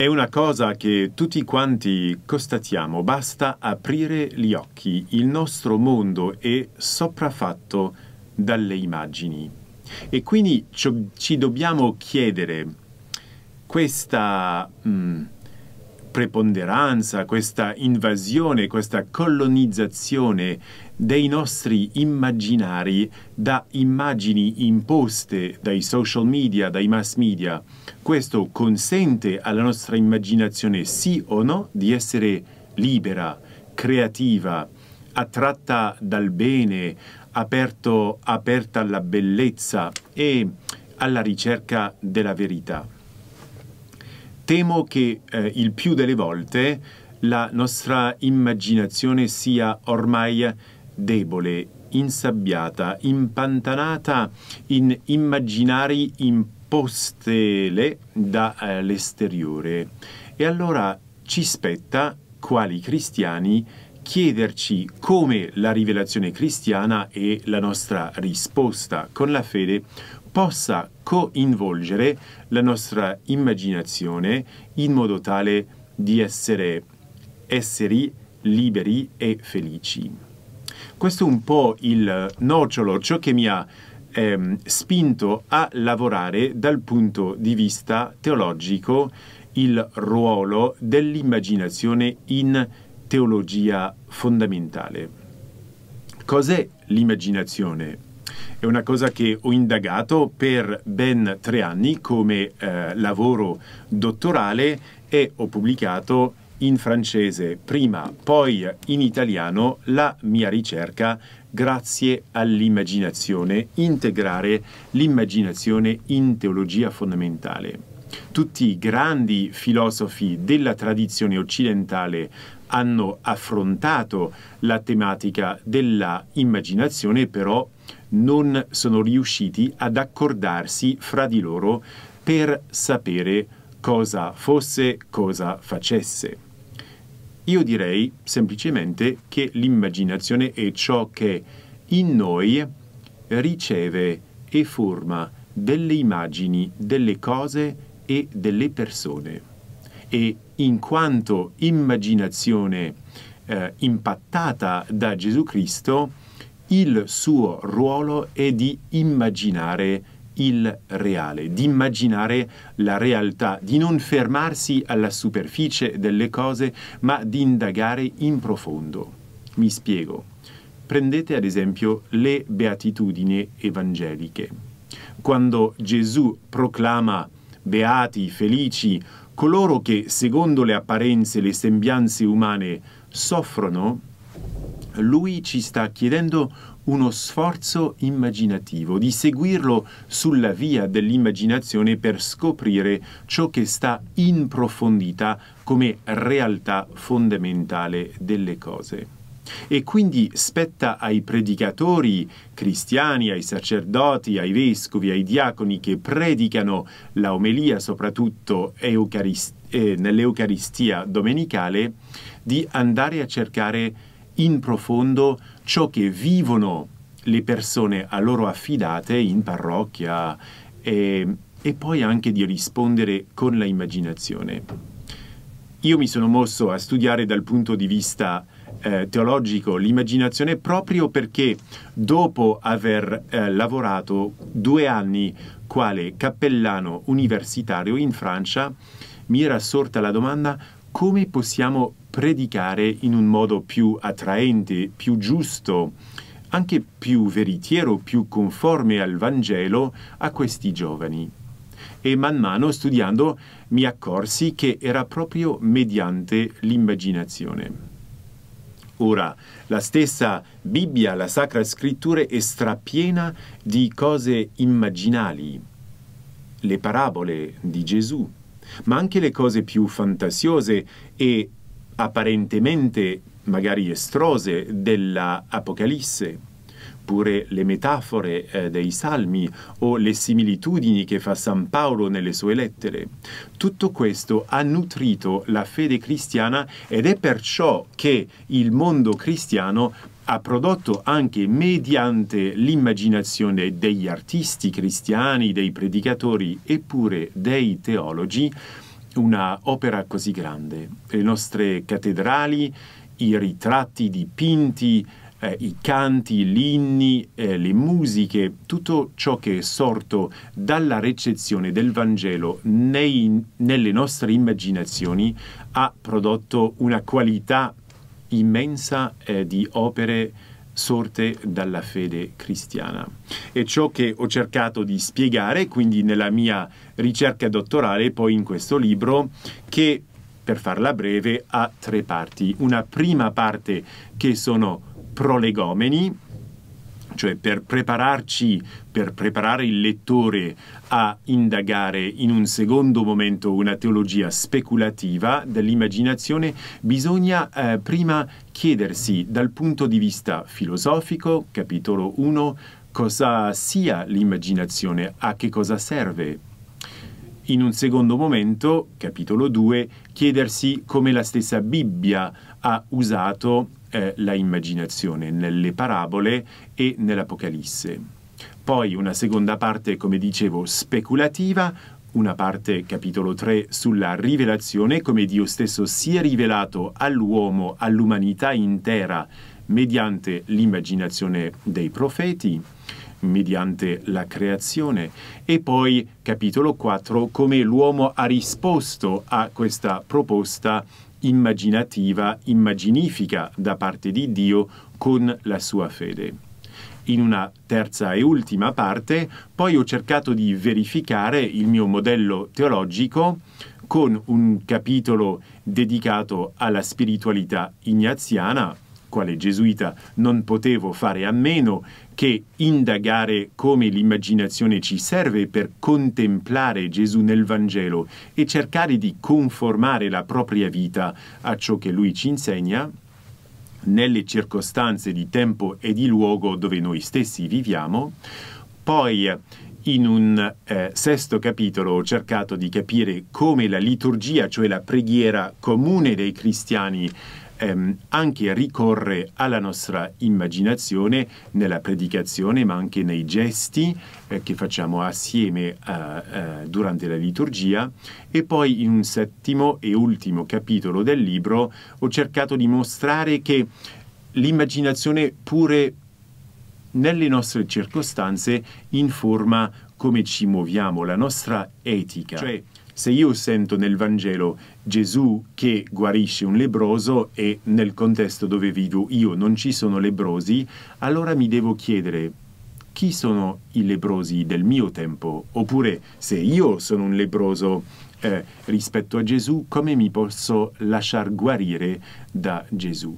È una cosa che tutti quanti constatiamo, basta aprire gli occhi, il nostro mondo è sopraffatto dalle immagini. E quindi ci dobbiamo chiedere questa... Mh, mm, preponderanza, questa invasione, questa colonizzazione dei nostri immaginari da immagini imposte dai social media, dai mass media. Questo consente alla nostra immaginazione, sì o no, di essere libera, creativa, attratta dal bene, aperto, aperta alla bellezza e alla ricerca della verità temo che eh, il più delle volte la nostra immaginazione sia ormai debole, insabbiata, impantanata in immaginari impostele dall'esteriore. Eh, e allora ci spetta, quali cristiani, chiederci come la rivelazione cristiana e la nostra risposta con la fede possa coinvolgere la nostra immaginazione in modo tale di essere esseri liberi e felici. Questo è un po' il nocciolo, ciò che mi ha ehm, spinto a lavorare dal punto di vista teologico il ruolo dell'immaginazione in teologia fondamentale. Cos'è l'immaginazione? È una cosa che ho indagato per ben tre anni come eh, lavoro dottorale e ho pubblicato in francese prima, poi in italiano la mia ricerca grazie all'immaginazione, integrare l'immaginazione in teologia fondamentale. Tutti i grandi filosofi della tradizione occidentale hanno affrontato la tematica della immaginazione, però non sono riusciti ad accordarsi fra di loro per sapere cosa fosse, cosa facesse. Io direi semplicemente che l'immaginazione è ciò che in noi riceve e forma delle immagini, delle cose e delle persone e in quanto immaginazione eh, impattata da Gesù Cristo, il suo ruolo è di immaginare il reale, di immaginare la realtà, di non fermarsi alla superficie delle cose, ma di indagare in profondo. Mi spiego. Prendete ad esempio le beatitudini evangeliche. Quando Gesù proclama beati, felici coloro che, secondo le apparenze e le sembianze umane, soffrono, lui ci sta chiedendo uno sforzo immaginativo, di seguirlo sulla via dell'immaginazione per scoprire ciò che sta in profondità come realtà fondamentale delle cose. E quindi spetta ai predicatori cristiani, ai sacerdoti, ai vescovi, ai diaconi che predicano la omelia, soprattutto eucarist- eh, nell'Eucaristia domenicale, di andare a cercare in profondo ciò che vivono le persone a loro affidate in parrocchia e, e poi anche di rispondere con la immaginazione. Io mi sono mosso a studiare dal punto di vista eh, teologico l'immaginazione proprio perché dopo aver eh, lavorato due anni quale cappellano universitario in Francia mi era sorta la domanda come possiamo predicare in un modo più attraente, più giusto, anche più veritiero, più conforme al Vangelo a questi giovani. E man mano studiando mi accorsi che era proprio mediante l'immaginazione. Ora, la stessa Bibbia, la Sacra Scrittura, è strapiena di cose immaginali, le parabole di Gesù, ma anche le cose più fantasiose e apparentemente magari estrose dell'Apocalisse oppure le metafore eh, dei salmi o le similitudini che fa San Paolo nelle sue lettere. Tutto questo ha nutrito la fede cristiana ed è perciò che il mondo cristiano ha prodotto anche mediante l'immaginazione degli artisti cristiani, dei predicatori e pure dei teologi una opera così grande. Le nostre cattedrali, i ritratti dipinti, eh, i canti, gli inni, eh, le musiche, tutto ciò che è sorto dalla recezione del Vangelo nei, nelle nostre immaginazioni ha prodotto una qualità immensa eh, di opere sorte dalla fede cristiana. È ciò che ho cercato di spiegare, quindi nella mia ricerca dottorale, poi in questo libro, che per farla breve ha tre parti. Una prima parte che sono prolegomeni, cioè per prepararci, per preparare il lettore a indagare in un secondo momento una teologia speculativa dell'immaginazione, bisogna eh, prima chiedersi dal punto di vista filosofico, capitolo 1, cosa sia l'immaginazione, a che cosa serve. In un secondo momento, capitolo 2, chiedersi come la stessa Bibbia ha usato eh, la immaginazione nelle parabole e nell'Apocalisse. Poi una seconda parte, come dicevo, speculativa, una parte, capitolo 3, sulla rivelazione, come Dio stesso si è rivelato all'uomo, all'umanità intera, mediante l'immaginazione dei profeti, mediante la creazione, e poi, capitolo 4, come l'uomo ha risposto a questa proposta immaginativa, immaginifica da parte di Dio con la sua fede. In una terza e ultima parte poi ho cercato di verificare il mio modello teologico con un capitolo dedicato alla spiritualità ignaziana, quale gesuita non potevo fare a meno che indagare come l'immaginazione ci serve per contemplare Gesù nel Vangelo e cercare di conformare la propria vita a ciò che lui ci insegna, nelle circostanze di tempo e di luogo dove noi stessi viviamo, poi in un eh, sesto capitolo ho cercato di capire come la liturgia, cioè la preghiera comune dei cristiani, ehm, anche ricorre alla nostra immaginazione nella predicazione, ma anche nei gesti eh, che facciamo assieme a, eh, eh, durante la liturgia. E poi in un settimo e ultimo capitolo del libro ho cercato di mostrare che l'immaginazione pure nelle nostre circostanze informa come ci muoviamo, la nostra etica. Cioè, se io sento nel Vangelo Gesù che guarisce un lebroso e nel contesto dove vivo io non ci sono lebrosi, allora mi devo chiedere chi sono i lebrosi del mio tempo? Oppure se io sono un lebroso eh, rispetto a Gesù, come mi posso lasciar guarire da Gesù?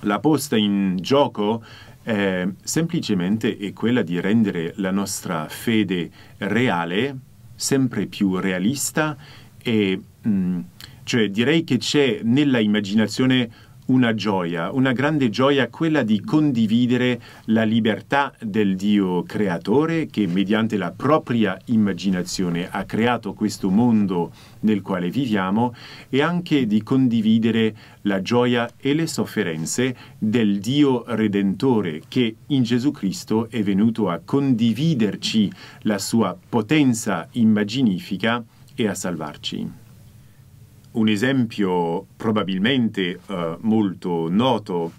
La posta in gioco eh, semplicemente è quella di rendere la nostra fede reale sempre più realista e mh, mm, cioè direi che c'è nella immaginazione una gioia, una grande gioia quella di condividere la libertà del Dio creatore che mediante la propria immaginazione ha creato questo mondo nel quale viviamo e anche di condividere la gioia e le sofferenze del Dio Redentore che in Gesù Cristo è venuto a condividerci la sua potenza immaginifica e a salvarci un esempio probabilmente eh, molto noto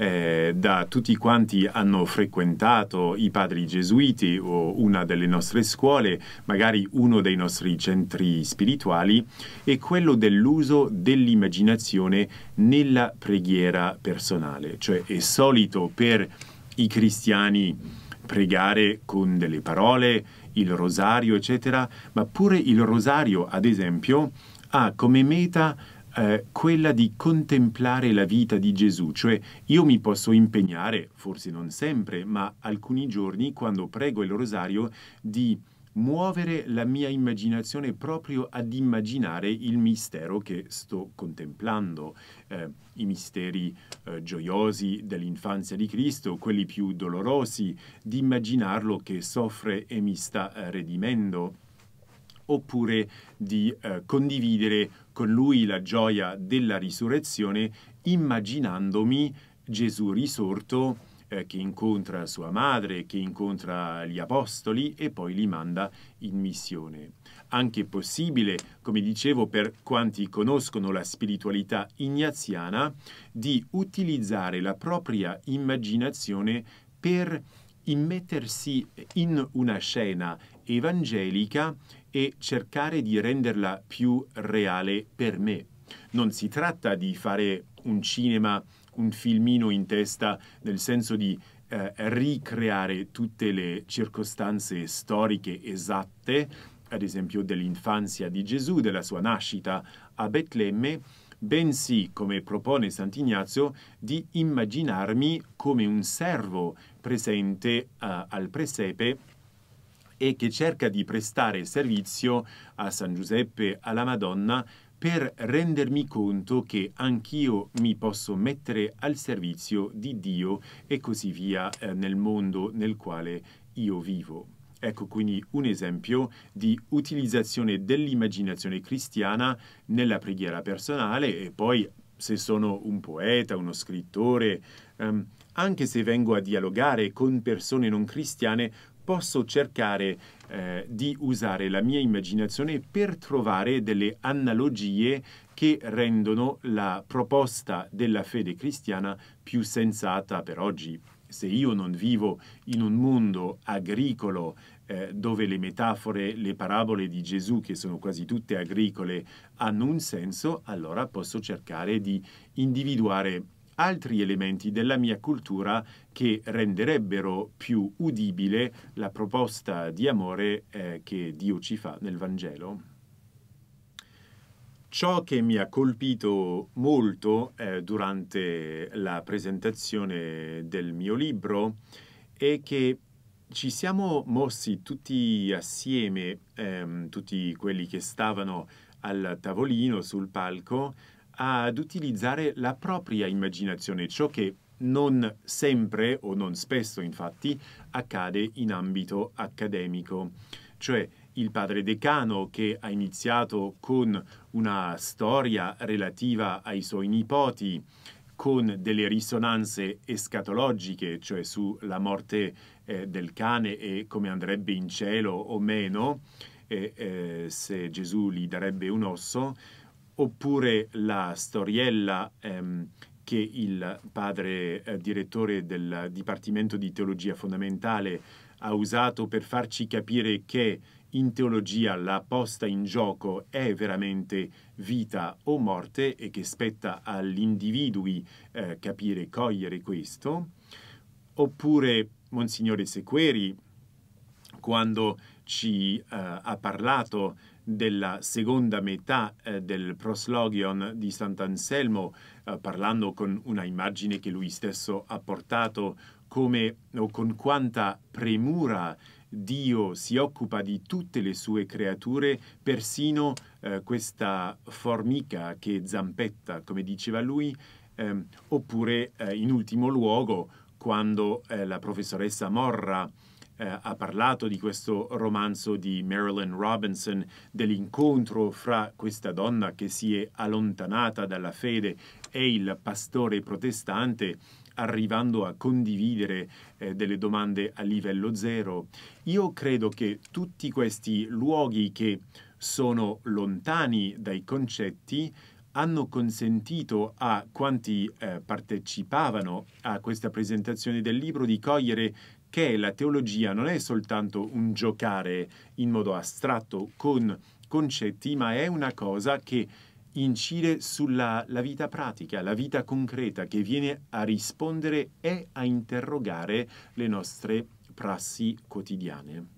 eh, da tutti quanti hanno frequentato i padri gesuiti o una delle nostre scuole, magari uno dei nostri centri spirituali, è quello dell'uso dell'immaginazione nella preghiera personale, cioè è solito per i cristiani pregare con delle parole, il rosario, eccetera, ma pure il rosario, ad esempio, ha come meta eh, quella di contemplare la vita di Gesù, cioè io mi posso impegnare, forse non sempre, ma alcuni giorni quando prego il rosario, di muovere la mia immaginazione proprio ad immaginare il mistero che sto contemplando, eh, i misteri eh, gioiosi dell'infanzia di Cristo, quelli più dolorosi, di immaginarlo che soffre e mi sta eh, redimendo oppure di eh, condividere con lui la gioia della risurrezione immaginandomi Gesù risorto eh, che incontra sua madre, che incontra gli apostoli e poi li manda in missione. Anche possibile, come dicevo, per quanti conoscono la spiritualità ignaziana, di utilizzare la propria immaginazione per immettersi in una scena evangelica e cercare di renderla più reale per me. Non si tratta di fare un cinema, un filmino in testa, nel senso di eh, ricreare tutte le circostanze storiche esatte, ad esempio dell'infanzia di Gesù, della sua nascita a Betlemme, bensì, come propone Sant'Ignazio, di immaginarmi come un servo presente uh, al presepe e che cerca di prestare servizio a San Giuseppe, alla Madonna, per rendermi conto che anch'io mi posso mettere al servizio di Dio e così via eh, nel mondo nel quale io vivo. Ecco quindi un esempio di utilizzazione dell'immaginazione cristiana nella preghiera personale e poi se sono un poeta, uno scrittore, ehm, anche se vengo a dialogare con persone non cristiane, posso cercare eh, di usare la mia immaginazione per trovare delle analogie che rendono la proposta della fede cristiana più sensata per oggi, se io non vivo in un mondo agricolo eh, dove le metafore, le parabole di Gesù, che sono quasi tutte agricole, hanno un senso, allora posso cercare di individuare altri elementi della mia cultura che renderebbero più udibile la proposta di amore eh, che Dio ci fa nel Vangelo. Ciò che mi ha colpito molto eh, durante la presentazione del mio libro è che ci siamo mossi tutti assieme, ehm, tutti quelli che stavano al tavolino, sul palco, ad utilizzare la propria immaginazione, ciò che non sempre o non spesso infatti accade in ambito accademico, cioè il padre decano che ha iniziato con una storia relativa ai suoi nipoti, con delle risonanze escatologiche, cioè sulla morte eh, del cane e come andrebbe in cielo o meno, eh, eh, se Gesù gli darebbe un osso, oppure la storiella ehm, che il padre eh, direttore del Dipartimento di Teologia Fondamentale ha usato per farci capire che in teologia la posta in gioco è veramente vita o morte e che spetta agli individui eh, capire e cogliere questo, oppure Monsignore Sequeri, quando ci eh, ha parlato della seconda metà eh, del proslogion di Sant'Anselmo, eh, parlando con una immagine che lui stesso ha portato come o con quanta premura Dio si occupa di tutte le sue creature, persino eh, questa formica che zampetta, come diceva lui, eh, oppure eh, in ultimo luogo quando eh, la professoressa Morra eh, ha parlato di questo romanzo di Marilyn Robinson, dell'incontro fra questa donna che si è allontanata dalla fede e il pastore protestante, arrivando a condividere eh, delle domande a livello zero. Io credo che tutti questi luoghi che sono lontani dai concetti hanno consentito a quanti eh, partecipavano a questa presentazione del libro di cogliere che la teologia non è soltanto un giocare in modo astratto con concetti, ma è una cosa che incide sulla vita pratica, la vita concreta che viene a rispondere e a interrogare le nostre prassi quotidiane.